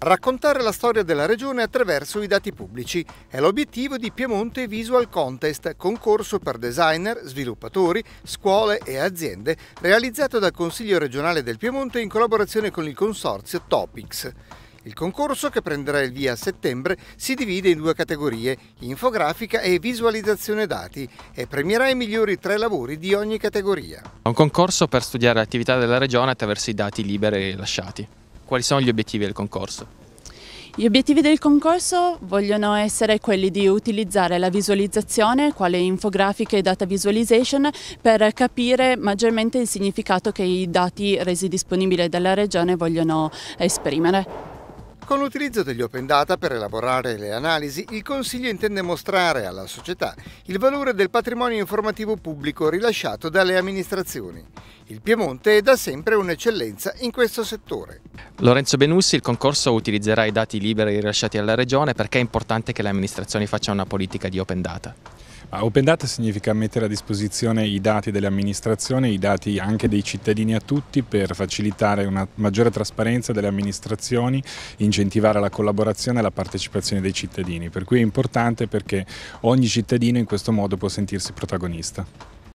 Raccontare la storia della regione attraverso i dati pubblici è l'obiettivo di Piemonte Visual Contest, concorso per designer, sviluppatori, scuole e aziende, realizzato dal Consiglio regionale del Piemonte in collaborazione con il consorzio Topics. Il concorso, che prenderà il via a settembre, si divide in due categorie, infografica e visualizzazione dati, e premierà i migliori tre lavori di ogni categoria. È Un concorso per studiare l'attività della regione attraverso i dati liberi lasciati. Quali sono gli obiettivi del concorso? Gli obiettivi del concorso vogliono essere quelli di utilizzare la visualizzazione, quale infografiche e data visualization, per capire maggiormente il significato che i dati resi disponibili dalla Regione vogliono esprimere. Con l'utilizzo degli open data per elaborare le analisi, il Consiglio intende mostrare alla società il valore del patrimonio informativo pubblico rilasciato dalle amministrazioni. Il Piemonte è da sempre un'eccellenza in questo settore. Lorenzo Benussi, il concorso utilizzerà i dati liberi rilasciati alla Regione perché è importante che le amministrazioni facciano una politica di open data. Ah, open data significa mettere a disposizione i dati delle amministrazioni, i dati anche dei cittadini a tutti per facilitare una maggiore trasparenza delle amministrazioni, incentivare la collaborazione e la partecipazione dei cittadini, per cui è importante perché ogni cittadino in questo modo può sentirsi protagonista.